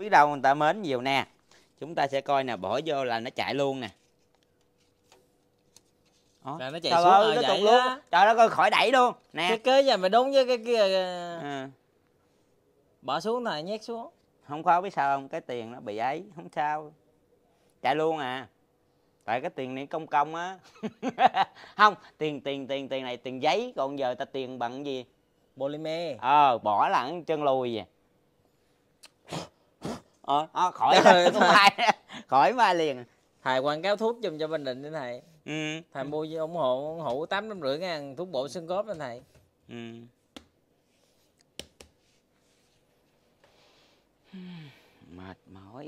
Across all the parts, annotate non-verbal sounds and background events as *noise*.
biết đâu người ta mến nhiều nè chúng ta sẽ coi nè bỏ vô là nó chạy luôn nè Ủa? là nó chạy trời xuống ơi, nó tụt luôn trời đất ơi khỏi đẩy luôn nè cái kế giờ mày đúng với cái kia à. bỏ xuống này nhét xuống không khó biết sao không cái tiền nó bị ấy không sao chạy luôn à tại cái tiền này công công á *laughs* không tiền tiền tiền tiền này tiền giấy còn giờ ta tiền bằng gì polymer ờ bỏ là chân lùi vậy ờ à, khỏi không ai khỏi mai liền thầy quảng cáo thuốc dùng cho Bình Định đi thầy ừ. thầy mua ủng hộ ủng hộ tám năm rưỡi ngàn thuốc bổ xương cốt lên thầy ừ. mệt mỏi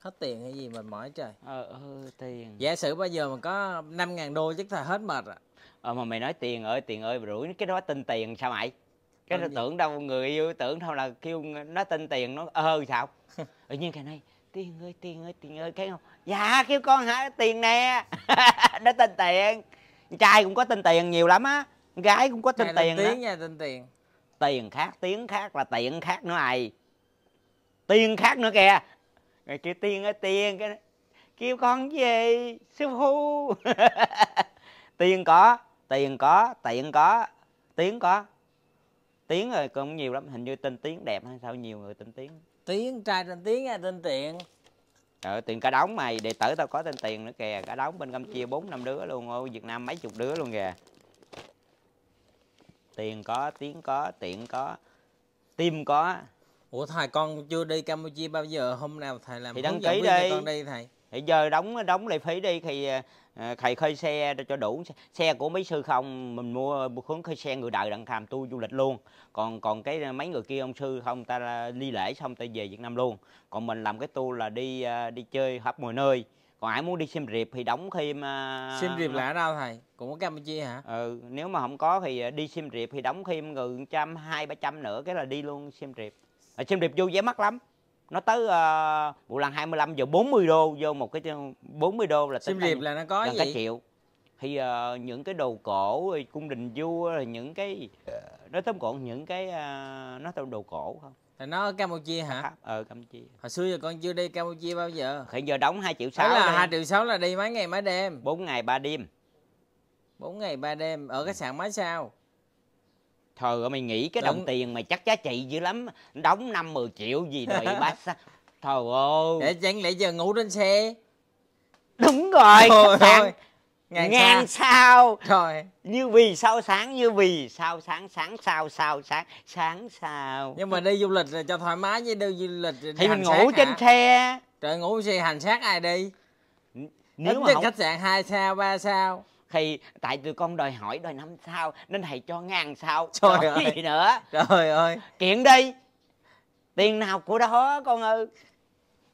hết tiền hay gì mệt mỏi trời ờ, ờ tiền giả sử bây giờ mà có năm ngàn đô chắc thầy hết mệt rồi à. ờ mà mày nói tiền ơi tiền ơi rủi cái đó tin tiền sao mày cái là tưởng đâu người yêu tưởng thôi là kêu nó tin tiền nó ơ sao *laughs* tự nhiên cái này tiền ơi tiền ơi tiền ơi cái không dạ kêu con hả tiền nè *laughs* nó tin tiền trai cũng có tin tiền nhiều lắm á gái cũng có tin tiền tiếng nha tin tiền tiền khác tiếng khác là tiền khác nữa ai tiền khác nữa kìa rồi kêu tiền ơi tiền cái kêu con về sư phụ *laughs* tiền có tiền có tiền có tiếng có tiếng rồi cũng nhiều lắm hình như tên tiếng đẹp hay sao nhiều người tên tiếng tiếng trai tên tiếng hay tên tiện ờ tiền cả đống mày đệ tử tao có tên tiền nữa kìa cả đống bên campuchia ừ. bốn năm đứa luôn ô việt nam mấy chục đứa luôn kìa tiền có tiếng có tiện có tim có ủa thầy con chưa đi campuchia bao giờ hôm nào thầy làm thì đăng ký đi con đi thầy thì giờ đóng đóng lệ phí đi thì ờ, thầy khơi xe cho đủ xe của mấy sư không mình mua hướng khơi xe người đời đặng tham tu du lịch luôn còn còn cái mấy người kia ông sư không ta đi lễ xong ta về Việt Nam luôn còn mình làm cái tu là đi ờ, đi chơi khắp mọi nơi còn ai muốn đi xem riệp thì đóng thêm uh, xem riệp là ở đâu thầy cũng ở campuchia hả ừ nếu mà không có thì ờ, đi xem riệp thì đóng thêm gần trăm hai ba trăm nữa cái là đi luôn xem riệp xem riệp vui vẻ mắt lắm nó tới uh, ờ, vụ lần 25 giờ 40 đô vô một cái 40 đô là sim riệp là nó có gì? cả triệu thì uh, những cái đồ cổ cung đình vua là những cái nó tóm gọn những cái uh, nó tóm đồ cổ không Thì nó ở Campuchia hả? Ờ Campuchia. Hồi xưa giờ con chưa đi Campuchia bao giờ. Hiện giờ đóng 2 triệu sáu. Đó là hai triệu sáu là đi mấy ngày mấy đêm? 4 ngày 3 đêm. 4 ngày 3 đêm ở khách sạn mấy sao? Thờ mày nghĩ cái đồng Đúng. tiền mày chắc giá trị dữ lắm Đóng 5-10 triệu gì đợi ba xa Thờ ô Để chẳng lẽ giờ ngủ trên xe Đúng rồi Thôi, thôi. Ngàn, ngàn sao Rồi Như vì sao sáng Như vì sao sáng Sáng sao sao sáng Sáng sao Nhưng mà đi du lịch là cho thoải mái với đi du lịch Thì mình ngủ trên xe Trời ngủ xe hành xác ai đi nếu Đến mà không... khách sạn 2 sao 3 sao thì tại tụi con đòi hỏi đòi năm sao nên thầy cho ngàn sao *laughs* trời ơi gì nữa trời ơi kiện đi tiền nào của đó con ơi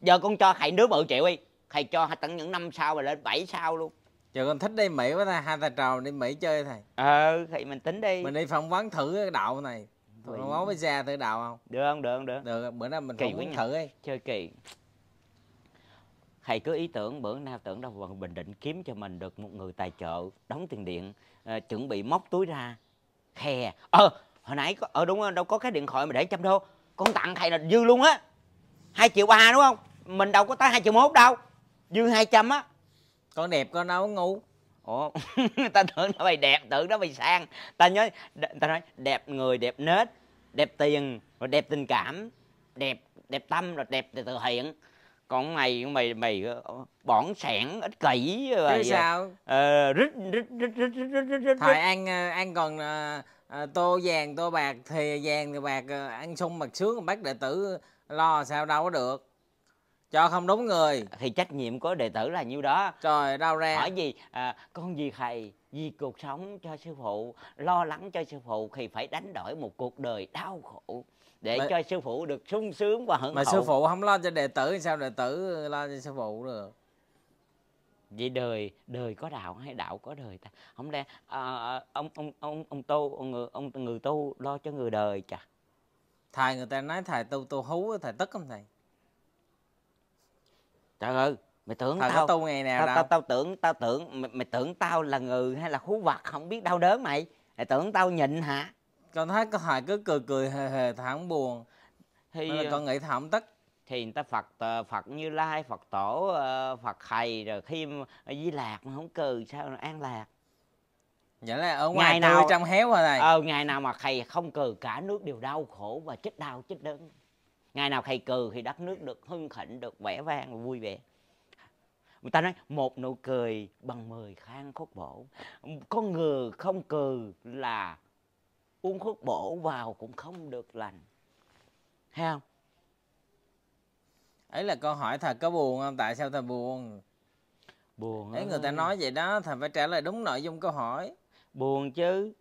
giờ con cho thầy đứa bự triệu đi thầy cho tận những năm sao mà lên 7 sao luôn Trời con thích đi Mỹ quá ta, hai ta trào đi Mỹ chơi thầy Ờ, thì mình tính đi Mình đi phỏng vấn thử cái đạo này Tụi con món với xe thử đạo không? Được không, được không, được Được, bữa nay mình phỏng vấn thử đi Chơi kỳ thầy cứ ý tưởng bữa nào tưởng đâu vào bình định kiếm cho mình được một người tài trợ đóng tiền điện à, chuẩn bị móc túi ra khe ờ hồi nãy có ờ đúng không đâu có cái điện thoại mà để trăm đô con tặng thầy là dư luôn á hai triệu ba đúng không mình đâu có tới hai triệu mốt đâu dư hai trăm á con đẹp con đâu ngu ủa *laughs* ta tưởng nó mày đẹp tưởng nó mày sang ta nhớ ta nói đẹp người đẹp nết đẹp tiền rồi đẹp tình cảm đẹp đẹp tâm rồi đẹp từ, thiện còn mày mày mày ờ, ờ, bỏng sẻn ít kỹ rồi sao ờ, rít, rít, rít, rít, rít, rít, rít, rít. thời ăn ờ, ăn còn à, tô vàng tô bạc thì vàng thì bạc ăn sung mặt sướng bắt đệ tử lo sao đâu có được cho không đúng người thì trách nhiệm của đệ tử là nhiêu đó trời đau ra hỏi gì à, con gì thầy vì cuộc sống cho sư phụ lo lắng cho sư phụ thì phải đánh đổi một cuộc đời đau khổ để mà, cho sư phụ được sung sướng và hưởng mà hậu. sư phụ không lo cho đệ tử sao đệ tử lo cho sư phụ được Vì đời đời có đạo hay đạo có đời ta không lẽ à, à ông ông ông ông tu ông người ông người tu lo cho người đời chà thầy người ta nói thầy tu tu hú thầy tức không thầy trời ơi mày tưởng thầy tao tu ngày nào tao, tao, tao tưởng tao tưởng mày, mày tưởng tao là người hay là hú vật không biết đau đớn mày mày tưởng tao nhịn hả con thấy con hài cứ cười cười hề hề thảm buồn thì là con ờ, nghĩ thảm tất thì người ta phật ờ, phật như lai phật tổ ờ, phật thầy rồi khi di lạc mà không cười sao an lạc vậy là ở ngoài ngày nào trong héo rồi này ờ ngày nào mà thầy không cười cả nước đều đau khổ và chết đau chết đớn ngày nào thầy cười thì đất nước được hưng thịnh được vẻ vang và vui vẻ người ta nói một nụ cười bằng mười khang khốc bổ con người không cười là uống thuốc bổ vào cũng không được lành hay không ấy là câu hỏi thầy có buồn không tại sao thầy buồn buồn ấy người ta nói vậy đó thầy phải trả lời đúng nội dung câu hỏi buồn chứ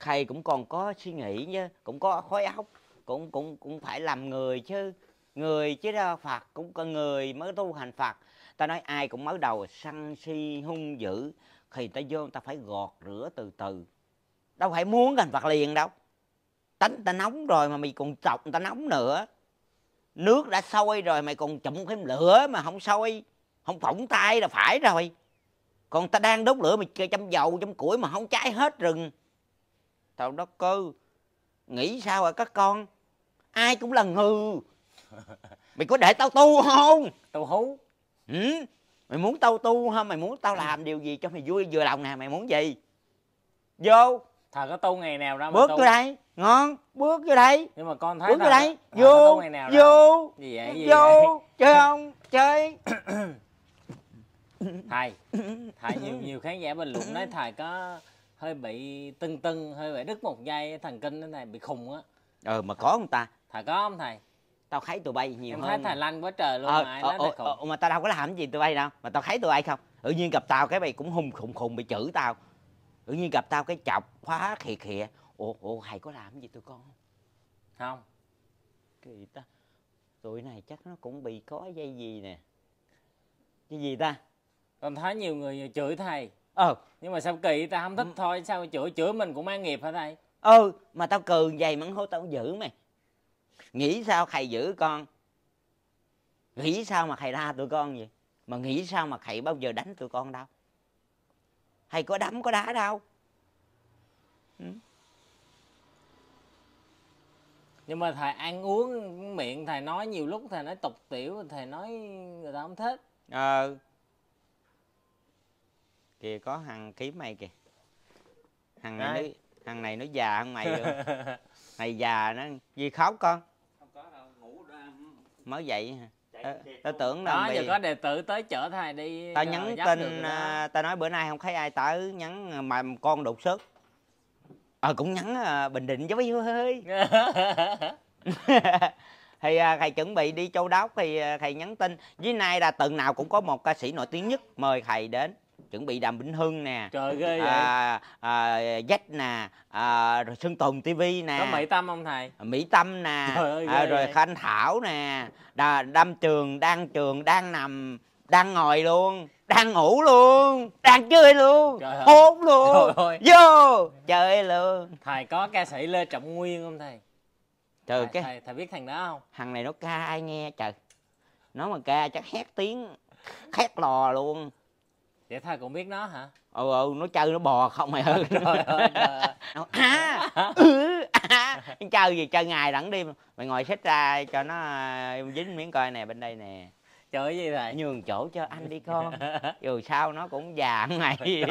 thầy cũng còn có suy nghĩ nhá cũng có khói óc cũng cũng cũng phải làm người chứ người chứ đó phật cũng có người mới tu hành phật ta nói ai cũng mới đầu sân si hung dữ thì ta vô ta phải gọt rửa từ từ đâu phải muốn cái hình liền đâu tánh ta nóng rồi mà mày còn chọc người ta nóng nữa nước đã sôi rồi mày còn chụm thêm lửa mà không sôi không phỏng tay là phải rồi còn ta đang đốt lửa mày chơi châm dầu châm củi mà không cháy hết rừng tao đó cơ nghĩ sao à các con ai cũng là ngừ *laughs* mày có để tao tu không tao hú ừ? mày muốn tao tu không mày muốn tao làm điều gì cho mày vui vừa lòng nè mày muốn gì vô thờ có tu ngày nào ra mà bước tu? vô đây ngon bước vô đây nhưng mà con thấy bước vô đây vô vô gì vậy gì vô vậy? chơi không chơi *coughs* thầy thầy nhiều nhiều khán giả bình luận nói thầy có hơi bị tưng tưng hơi bị đứt một dây thần kinh thế này bị khùng á ờ mà có không ta thầy có không thầy tao thấy tụi bay nhiều em hơn thấy thầy lanh quá trời luôn ờ, mà ai ờ, ờ, ờ, mà tao đâu có làm gì tụi bay đâu mà tao thấy tụi bay không tự nhiên gặp tao cái mày cũng hùng khùng khùng bị chửi tao tự nhiên gặp tao cái chọc khóa thiệt khịa ủa ủa thầy có làm gì tụi con không không kỳ ta tụi này chắc nó cũng bị có dây gì nè cái gì ta con thấy nhiều người chửi thầy ờ nhưng mà sao kỳ ta không thích ừ. thôi sao chửi chửi mình cũng mang nghiệp hả thầy ừ mà tao cừ dày mắng hô tao giữ mày nghĩ sao thầy giữ con nghĩ sao mà thầy la tụi con vậy mà nghĩ sao mà thầy bao giờ đánh tụi con đâu hay có đấm có đá đâu ừ. nhưng mà thầy ăn uống miệng thầy nói nhiều lúc thầy nói tục tiểu thầy nói người ta không thích ờ kìa có hằng kiếm mày kìa hằng này nó hàng này nó già hơn mày rồi *laughs* mày già nó gì khóc con không có đâu ngủ đang mới dậy hả tôi tưởng là đó giờ có đệ tử tới chở thầy đi ta ờ, nhắn tin ờ, ta nói bữa nay không thấy ai tới nhắn ờ, mà con đột xuất ờ à, cũng nhắn à, bình định với yêu hơi thì à, thầy chuẩn bị đi châu đốc thì à, thầy nhắn tin với nay là tuần nào cũng có một ca sĩ nổi tiếng nhất mời thầy đến chuẩn bị đàm vĩnh hưng nè trời ghê vậy à, à, dách nè à, rồi sơn tùng tv nè có mỹ tâm không thầy mỹ tâm nè *laughs* trời ơi, à, rồi vậy. khanh thảo nè Đà, đâm trường đang trường đang nằm đang ngồi luôn đang ngủ luôn đang chơi luôn hôn luôn trời vô chơi luôn thầy có ca sĩ lê trọng nguyên không thầy trời thầy, cái thầy, thầy biết thằng đó không thằng này nó ca ai nghe trời nó mà ca chắc hét tiếng hét lò luôn vậy thôi cũng biết nó hả ừ ừ nó chơi nó bò không mày ơi *laughs* trời ơi *laughs* à, ừ, à, à chơi gì chơi ngày lẫn đêm mày ngồi xếp ra cho nó à, dính miếng coi nè bên đây nè chơi gì vậy nhường chỗ cho anh đi con *laughs* dù sao nó cũng già mày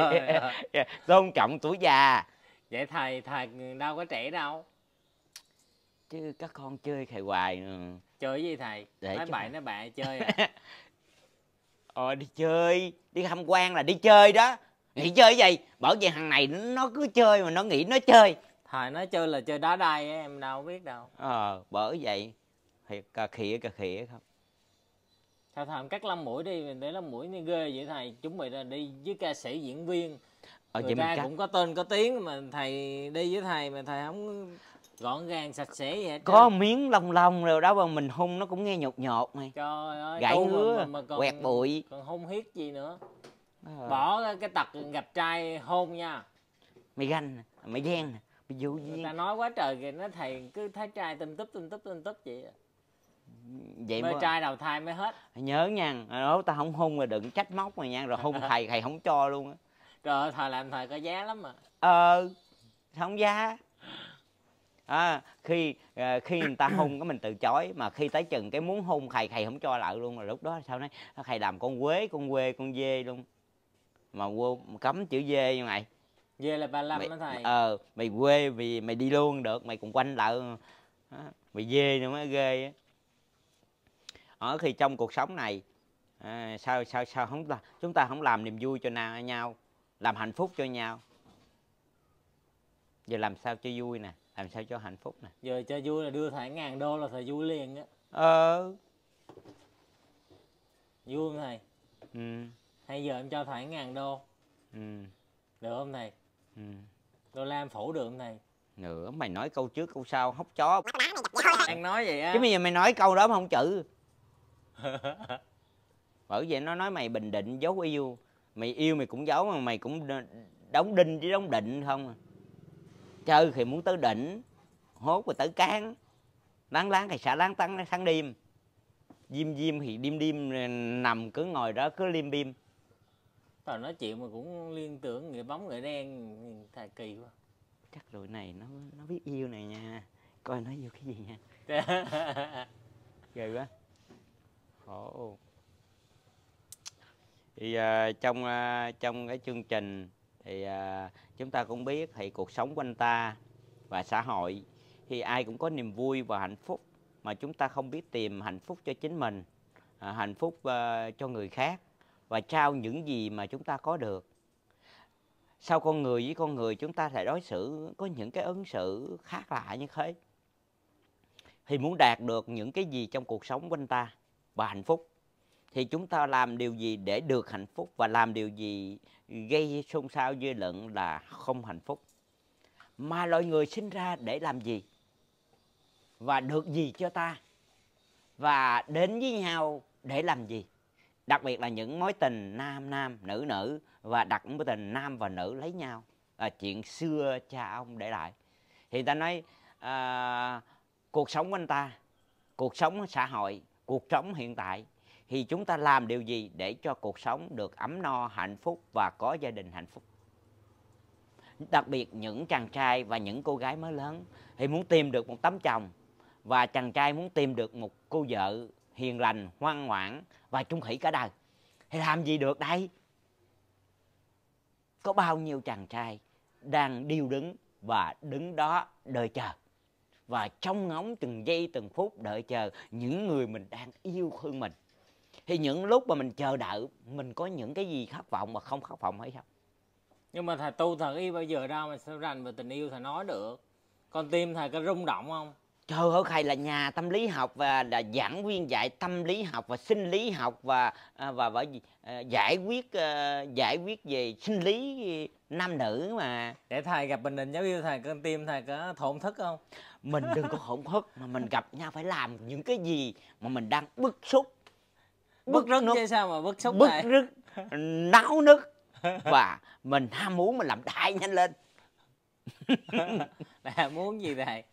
tôn trọng tuổi già vậy thầy thầy đâu có trẻ đâu chứ các con chơi thầy hoài chơi gì thầy Để nói bậy nói bạ chơi à ờ đi chơi đi tham quan là đi chơi đó nghỉ chơi cái gì bởi vì thằng này nó cứ chơi mà nó nghĩ nó chơi thời nó chơi là chơi đá đai ấy, em đâu biết đâu ờ bởi vậy thiệt cà khịa cà khịa không sao thầm cắt lâm mũi đi để lâm mũi như ghê vậy thầy chuẩn bị là đi với ca sĩ diễn viên ở ờ, người ta cũng có tên có tiếng mà thầy đi với thầy mà thầy không gọn gàng sạch sẽ vậy có chứ. miếng lông lông rồi đó mà mình hung nó cũng nghe nhột nhột này trời ơi gãy ngứa quẹt bụi còn hung hiết gì nữa à. bỏ cái tật gặp trai hôn nha mày ganh à, mày ghen à, mày vô duyên người ta nói quá trời kìa nó thầy cứ thấy trai tùm túp tùm túp tùm túp vậy à. vậy mê mà... trai đầu thai mới hết nhớ nha nếu ta không hung rồi đừng trách móc mày nha rồi hung *laughs* thầy thầy không cho luôn á trời ơi thầy làm thầy có giá lắm mà ờ không giá à, khi à, khi người ta hôn cái mình từ chối mà khi tới chừng cái muốn hôn thầy thầy không cho lại luôn rồi lúc đó sao nói thầy làm con quế con quê con dê luôn mà quê cấm chữ dê như mày dê là ba lăm đó thầy ờ à, mày quê vì mày đi luôn được mày còn quanh lại à, mày dê nữa mới ghê á ở khi trong cuộc sống này à, sao sao sao không ta chúng ta không làm niềm vui cho nào, nhau làm hạnh phúc cho nhau giờ làm sao cho vui nè làm sao cho hạnh phúc nè giờ cho vui là đưa thầy ngàn đô là thầy vui liền á ờ vui không thầy ừ hay giờ em cho thầy ngàn đô ừ được không thầy ừ đô la em phủ được không thầy nữa mày nói câu trước câu sau hóc chó ăn nói vậy á chứ bây giờ mày nói câu đó mà không chữ *laughs* bởi vậy nó nói mày bình định giấu yêu mày yêu mày cũng giấu mà mày cũng đóng đinh chứ đóng định không à chơi thì muốn tới đỉnh hốt rồi tới cán láng láng thì xả láng tăng sáng đêm diêm diêm thì đêm đêm nằm cứ ngồi đó cứ liêm bim tao nói chuyện mà cũng liên tưởng người bóng người đen thà kỳ quá chắc rồi này nó nó biết yêu này nha coi nó yêu cái gì nha *laughs* ghê quá khổ thì uh, trong uh, trong cái chương trình thì uh, chúng ta cũng biết thì cuộc sống quanh ta và xã hội thì ai cũng có niềm vui và hạnh phúc mà chúng ta không biết tìm hạnh phúc cho chính mình à, hạnh phúc uh, cho người khác và trao những gì mà chúng ta có được sao con người với con người chúng ta lại đối xử có những cái ứng xử khác lạ như thế thì muốn đạt được những cái gì trong cuộc sống quanh ta và hạnh phúc thì chúng ta làm điều gì để được hạnh phúc và làm điều gì gây xôn xao dư luận là không hạnh phúc mà loài người sinh ra để làm gì và được gì cho ta và đến với nhau để làm gì đặc biệt là những mối tình nam nam nữ nữ và đặt mối tình nam và nữ lấy nhau là chuyện xưa cha ông để lại thì ta nói à, cuộc sống của anh ta cuộc sống xã hội cuộc sống hiện tại thì chúng ta làm điều gì để cho cuộc sống được ấm no hạnh phúc và có gia đình hạnh phúc đặc biệt những chàng trai và những cô gái mới lớn thì muốn tìm được một tấm chồng và chàng trai muốn tìm được một cô vợ hiền lành ngoan ngoãn và trung thủy cả đời thì làm gì được đây có bao nhiêu chàng trai đang điêu đứng và đứng đó đợi chờ và trong ngóng từng giây từng phút đợi chờ những người mình đang yêu thương mình thì những lúc mà mình chờ đợi mình có những cái gì khát vọng mà không khát vọng hay không nhưng mà thầy tu thật y bao giờ đâu mà sao rành về tình yêu thầy nói được con tim thầy có rung động không trời ơi thầy là nhà tâm lý học và là giảng viên dạy tâm lý học và sinh lý học và à, và bởi à, giải quyết à, giải quyết về sinh lý nam nữ mà để thầy gặp bình định giáo viên thầy con tim thầy có thổn thức không mình đừng có hổn thức mà mình gặp nhau phải làm những cái gì mà mình đang bức xúc bức, bức rất nước sao mà bức xúc bức này? rất náo nức *laughs* và mình ham muốn mình làm đại nhanh lên *laughs* là muốn gì thầy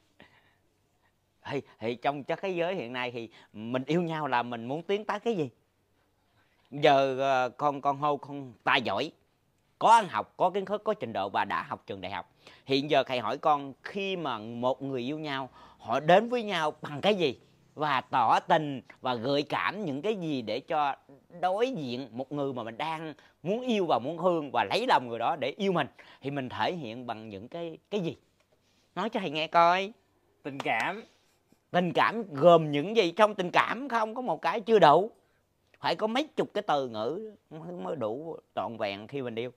thì, thì trong cho cái giới hiện nay thì mình yêu nhau là mình muốn tiến tới cái gì giờ ờ, con con hô con tài giỏi có ăn học có kiến thức có trình độ và đã học trường đại học hiện giờ thầy hỏi con khi mà một người yêu nhau họ đến với nhau bằng cái gì và tỏ tình và gợi cảm những cái gì để cho đối diện một người mà mình đang muốn yêu và muốn hương và lấy lòng người đó để yêu mình thì mình thể hiện bằng những cái cái gì nói cho thầy nghe coi tình cảm tình cảm gồm những gì trong tình cảm không có một cái chưa đủ phải có mấy chục cái từ ngữ mới đủ trọn vẹn khi mình yêu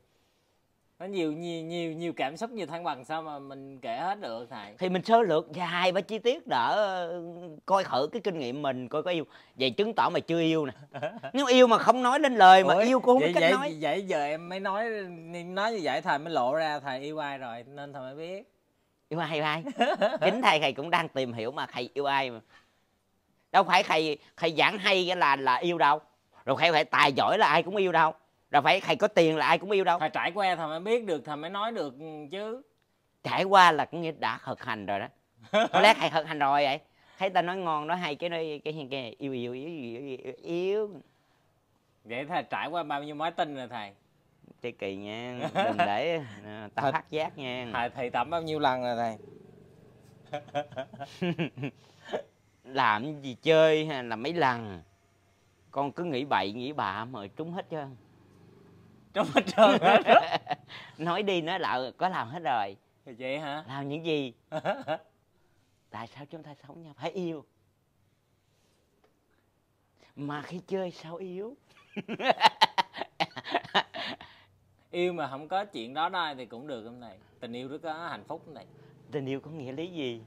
nó nhiều nhiều nhiều nhiều cảm xúc nhiều thăng bằng sao mà mình kể hết được thầy thì mình sơ lược dài và chi tiết đỡ ờ, coi thử cái kinh nghiệm mình coi có yêu vậy chứng tỏ mày chưa yêu nè *laughs* nếu yêu mà không nói lên lời mà Ủa, yêu cũng không vậy, biết cách vậy, nói vậy giờ em mới nói nói như vậy thầy mới lộ ra thầy yêu ai rồi nên thầy mới biết yêu ai yêu ai *laughs* chính thầy thầy cũng đang tìm hiểu mà thầy yêu ai mà đâu phải thầy thầy giảng hay là là yêu đâu rồi thầy phải tài giỏi là ai cũng yêu đâu đâu phải thầy có tiền là ai cũng yêu đâu thầy trải qua thầy mới biết được thầy mới nói được ừ, chứ trải qua là cũng như đã thực hành rồi đó có lẽ thầy thực hành rồi vậy thấy ta nói ngon nói hay cái nói cái cái, cái yêu, yêu, yêu yêu yêu yêu vậy thầy trải qua bao nhiêu mối tình rồi thầy thế kỳ nha đừng để à, ta thầy, phát giác nha thầy thầy tắm bao nhiêu lần rồi thầy *laughs* làm gì chơi hay là mấy lần con cứ nghĩ bậy nghĩ bạ mà trúng hết chứ trong hết trơn hết đó. nói đi nói lại có làm hết rồi vậy hả làm những gì *laughs* tại sao chúng ta sống nhau phải yêu mà khi chơi sao yếu *laughs* yêu mà không có chuyện đó đây thì cũng được không này tình yêu rất có hạnh phúc này tình yêu có nghĩa lý gì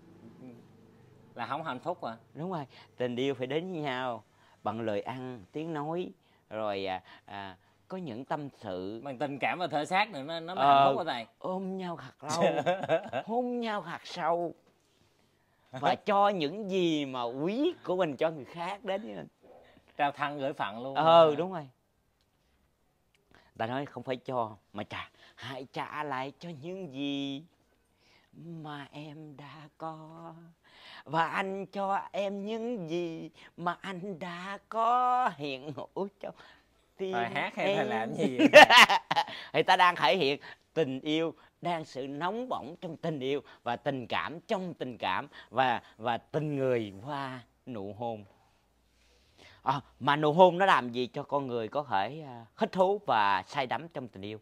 là không hạnh phúc à đúng rồi tình yêu phải đến với nhau bằng lời ăn tiếng nói rồi à, à, có những tâm sự bằng tình cảm và thể xác này nó nó ờ, hạnh phúc quá thầy ôm nhau thật lâu *laughs* hôn nhau thật sâu *laughs* và cho những gì mà quý của mình cho người khác đến với trao thân gửi phận luôn ờ đúng rồi ta nói không phải cho mà trả hãy trả lại cho những gì mà em đã có và anh cho em những gì mà anh đã có hiện hữu cho tiên à, hát hay em... là làm gì *laughs* thì ta đang thể hiện tình yêu đang sự nóng bỏng trong tình yêu và tình cảm trong tình cảm và và tình người qua nụ hôn à, mà nụ hôn nó làm gì cho con người có thể thích à, thú và say đắm trong tình yêu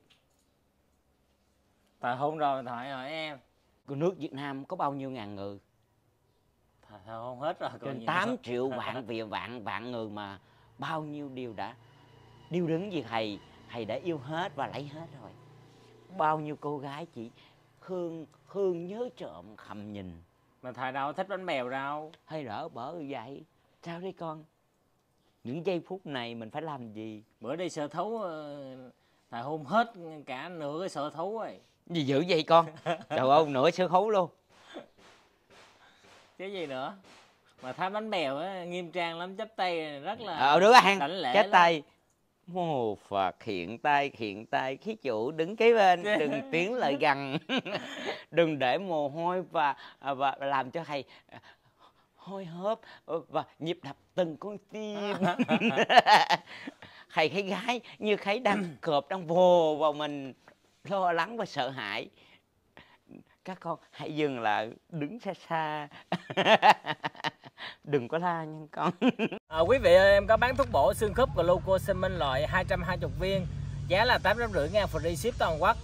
Tại hôn rồi thoại hỏi em nước Việt Nam có bao nhiêu ngàn người Thôi hôn hết rồi Trên 8 triệu *laughs* vạn vì vạn vạn người mà bao nhiêu điều đã điêu đứng với thầy thầy đã yêu hết và lấy hết rồi bao nhiêu cô gái chỉ hương hương nhớ trộm khầm nhìn mà thầy đâu thích bánh mèo đâu hay rỡ bở vậy sao đây con những giây phút này mình phải làm gì bữa đây sở thấu ờ, thầy hôn hết cả nửa cái sở thấu rồi gì dữ vậy con trời ơi nửa sở thấu luôn chứ gì nữa mà tham bánh bèo á nghiêm trang lắm chắp tay rất là ờ đứa ăn chắp tay Mô Phật hiện tay hiện tay khí chủ đứng kế bên đừng tiến lại gần *laughs* đừng để mồ hôi và à, và làm cho thầy à, hôi hớp ờ, và nhịp đập từng con tim à, *laughs* thầy thấy gái như thấy đang cọp đang vồ vào mình lo lắng và sợ hãi các con hãy dừng lại đứng xa xa *laughs* *laughs* đừng có la nha con à, *laughs* quý vị ơi em có bán thuốc bổ xương khớp và loco semen loại 220 viên giá là tám trăm rưỡi ngàn free ship toàn quốc